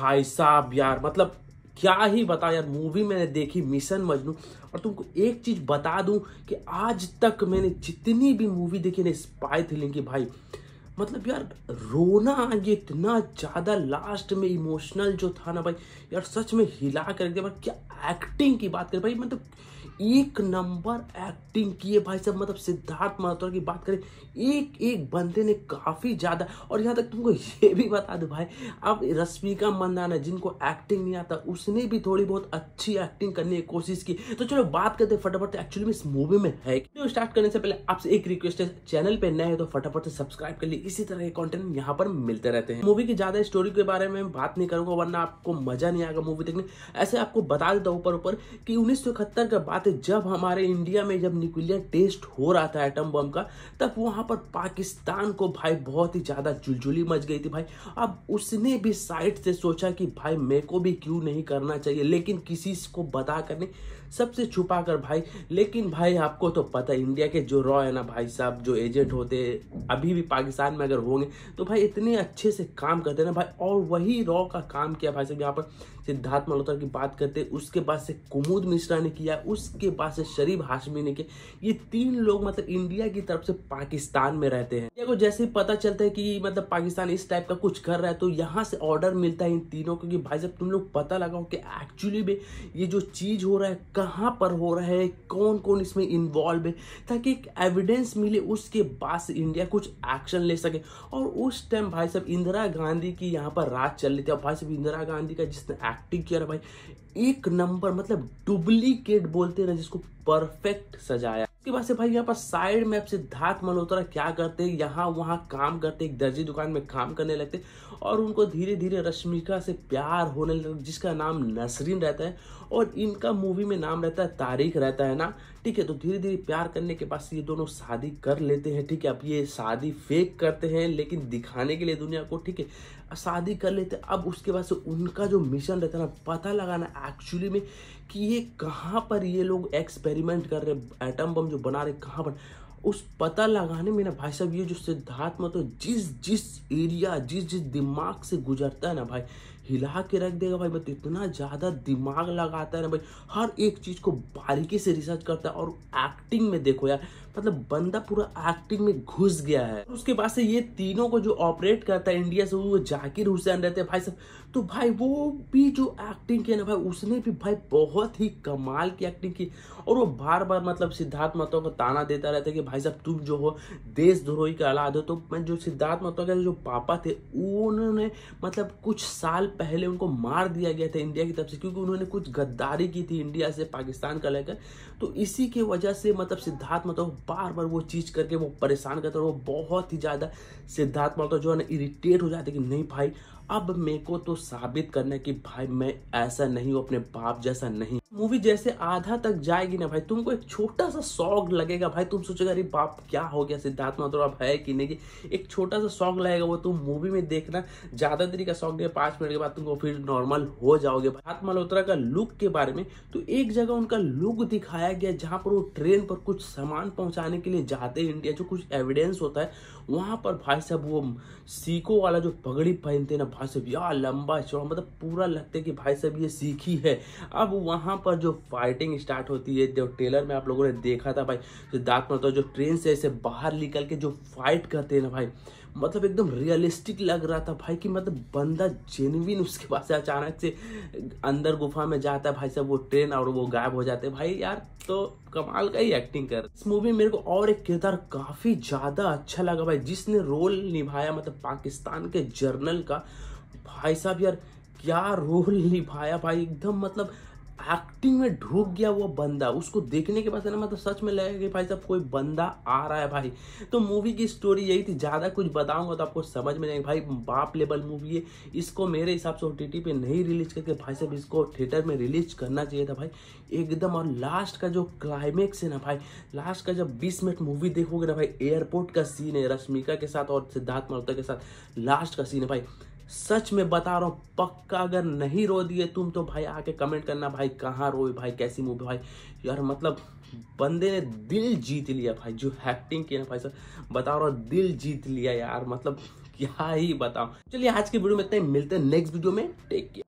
भाई साहब यार मतलब क्या ही बता यार मूवी मैंने देखी मिशन मजनू और तुमको एक चीज़ बता दूं कि आज तक मैंने जितनी भी मूवी देखी ना स्पाई थ्रिलिंग की भाई मतलब यार रोना ये इतना ज़्यादा लास्ट में इमोशनल जो था ना भाई यार सच में हिला कर दिया भाई क्या एक्टिंग की बात करें भाई मतलब एक नंबर एक्टिंग किए भाई साहब मतलब सिद्धार्थ मल्होत्रा की बात करें एक एक बंदे ने काफ़ी ज़्यादा और यहाँ तक तुमको ये भी बता दो भाई अब रश्मिका मंदाना जिनको एक्टिंग नहीं आता उसने भी थोड़ी बहुत अच्छी एक्टिंग करने की कोशिश की तो चलो बात करते फटाफट एक्चुअली में इस मूवी में है स्टार्ट तो करने से पहले आपसे एक रिक्वेस्ट है चैनल पर नए हो तो फटाफट से सब्सक्राइब कर ली इसी तरह के कंटेंट यहाँ पर मिलते रहते हैं मूवी की ज्यादा स्टोरी के बारे में बात नहीं करूंगा वरना आपको मजा नहीं आएगा मूवी देखने ऐसे आपको बता देता ऊपर ऊपर कि उन्नीस का बात है जब हमारे इंडिया में जब न्यूक्लियर टेस्ट हो रहा था एटम बम का तब वहां पर पाकिस्तान को भाई बहुत ही ज्यादा जुलझुली मच गई थी भाई अब उसने भी साइड से सोचा कि भाई मेरे को भी क्यों नहीं करना चाहिए लेकिन किसी को बता करने सबसे छुपा कर भाई लेकिन भाई आपको तो पता इंडिया के जो रॉ है ना भाई साहब जो एजेंट होते अभी भी पाकिस्तान में अगर होंगे तो भाई इतने अच्छे से काम करते ना भाई और वही रॉ का काम किया भाई साहब यहाँ पर सिद्धार्थ मल्होत्रा की बात करते उसके बाद से कुमुद मिश्रा ने किया उसके बाद से शरीफ हाशमी ने किया ये तीन लोग मतलब इंडिया की तरफ से पाकिस्तान में रहते हैं इंडिया को जैसे ही पता चलता है कि मतलब पाकिस्तान इस टाइप का कुछ कर रहा है तो यहाँ से ऑर्डर मिलता है इन तीनों को कि भाई साहब तुम लोग पता लगाओ कि एक्चुअली में ये जो चीज़ हो रहा है कहाँ पर हो रहा है कौन कौन इसमें इन्वॉल्व है ताकि एक एविडेंस मिले उसके बाद से इंडिया कुछ एक्शन ले सके और उस टाइम भाई साहब इंदिरा गांधी की यहाँ पर राज चल रही थी और भाई साहब इंदिरा गांधी का जिसने एक्टिंग किया भाई एक नंबर मतलब डुप्लीकेट बोलते ना जिसको परफेक्ट सजाया उसके बाद से भाई यहाँ पर साइड में आप सिद्धार्थ मल्होत्रा क्या करते हैं यहाँ वहाँ काम करते एक दर्जी दुकान में काम करने लगते और उनको धीरे धीरे रश्मिका से प्यार होने लगता जिसका नाम नसरीन रहता है और इनका मूवी में नाम रहता है तारीख रहता है ना ठीक है तो धीरे धीरे प्यार करने के बाद ये दोनों शादी कर लेते हैं ठीक है अब ये शादी फेक करते हैं लेकिन दिखाने के लिए दुनिया को ठीक है शादी कर लेते अब उसके बाद से उनका जो मिशन रहता है ना पता लगाना एक्चुअली में कि ये कहाँ पर ये लोग एक्सपेरिमेंट कर रहे हैं एटम बम जो बना रहे कहाँ बना उस पता लगाने में ना भाई साहब ये जो सिद्धार्थ मतलब जिस जिस एरिया जिस जिस दिमाग से गुजरता है ना भाई हिला के रख देगा भाई बट इतना ज़्यादा दिमाग लगाता है ना भाई हर एक चीज़ को बारीकी से रिसर्च करता है और एक्टिंग में देखो यार मतलब बंदा पूरा एक्टिंग में घुस गया है उसके बाद से ये तीनों को जो ऑपरेट करता है इंडिया से वो जाकिर हुसैन रहते हैं भाई साहब तो भाई वो भी जो एक्टिंग किया ना भाई उसने भी भाई बहुत ही कमाल की एक्टिंग की और वो बार बार मतलब सिद्धार्थ महतो को ताना देता रहता है कि भाई साहब तुम जो हो देशद्रोही का औलाद हो तो मैं जो सिद्धार्थ महतो के जो पापा थे उन्होंने मतलब कुछ साल पहले उनको मार दिया गया था इंडिया की तरफ से क्योंकि उन्होंने कुछ गद्दारी की थी इंडिया से पाकिस्तान का लेकर तो इसी की वजह से मतलब सिद्धार्थ मतलब बार बार वो चीज़ करके वो परेशान करता और वो बहुत ही ज़्यादा सिद्धार्थ मतलब जो है ना इरीटेट हो जाते कि नहीं भाई अब मेरे को तो साबित करना है कि भाई मैं ऐसा नहीं हूँ अपने बाप जैसा नहीं मूवी जैसे आधा तक जाएगी ना भाई तुमको एक छोटा सा सॉन्ग लगेगा भाई तुम सोचेगा अरे बाप क्या हो गया सिद्धार्थ माथुर अब है कि नहीं एक छोटा सा सॉन्ग लगेगा वो तुम मूवी में देखना ज़्यादा देरी का सॉन्ग पांच मिनट के बाद तुमको फिर नॉर्मल हो जाओगे सिद्धार्थ मल्होत्रा का लुक के बारे में तो एक जगह उनका लुक दिखाया गया जहाँ पर वो ट्रेन पर कुछ सामान पहुंचाने के लिए जाते हैं इंडिया जो कुछ एविडेंस होता है वहां पर भाई साहब वो सीको वाला जो पगड़ी पहनते ना भाई साहब यार लंबा चौड़ा मतलब पूरा लगता है कि भाई साहब ये सीखी है अब वहाँ पर जो फाइटिंग स्टार्ट होती है जो टेलर में आप लोगों ने देखा था भाई जो दांत मतलब जो ट्रेन से ऐसे बाहर निकल के जो फाइट करते हैं ना भाई मतलब एकदम रियलिस्टिक लग रहा था भाई कि मतलब बंदा जेनविन उसके पास अचानक से अंदर गुफा में जाता है भाई साहब वो ट्रेन और वो गायब हो जाते हैं भाई यार तो कमाल का ही एक्टिंग कर इस मूवी में मेरे को और एक किरदार काफ़ी ज़्यादा अच्छा लगा भाई जिसने रोल निभाया मतलब पाकिस्तान के जर्नल का भाई साहब यार क्या रोल निभाया भाई एकदम मतलब एक्टिंग में ढूक गया वो बंदा उसको देखने के बाद है ना मतलब सच में लगेगा कि भाई साहब कोई बंदा आ रहा है भाई तो मूवी की स्टोरी यही थी ज़्यादा कुछ बताऊंगा तो आपको समझ में नहीं भाई बाप लेवल मूवी है इसको मेरे हिसाब से ओ टी पे नहीं रिलीज करके भाई साहब इसको थिएटर में रिलीज करना चाहिए था भाई एकदम और लास्ट का जो क्लाइमेक्स है ना भाई लास्ट का जब बीस मिनट मूवी देखोगे ना भाई एयरपोर्ट का सीन है रश्मिका के साथ और सिद्धार्थ मल्होत्रा के साथ लास्ट का सीन है भाई सच में बता रहा हूँ पक्का अगर नहीं रो दिए तुम तो भाई आके कमेंट करना भाई कहाँ रोए भाई कैसी मूवी भाई यार मतलब बंदे ने दिल जीत लिया भाई जो एक्टिंग की ना भाई सर बता रहा हूँ दिल जीत लिया यार मतलब क्या ही बताऊँ चलिए आज के वीडियो में इतने मिलते हैं नेक्स्ट वीडियो में टेक केयर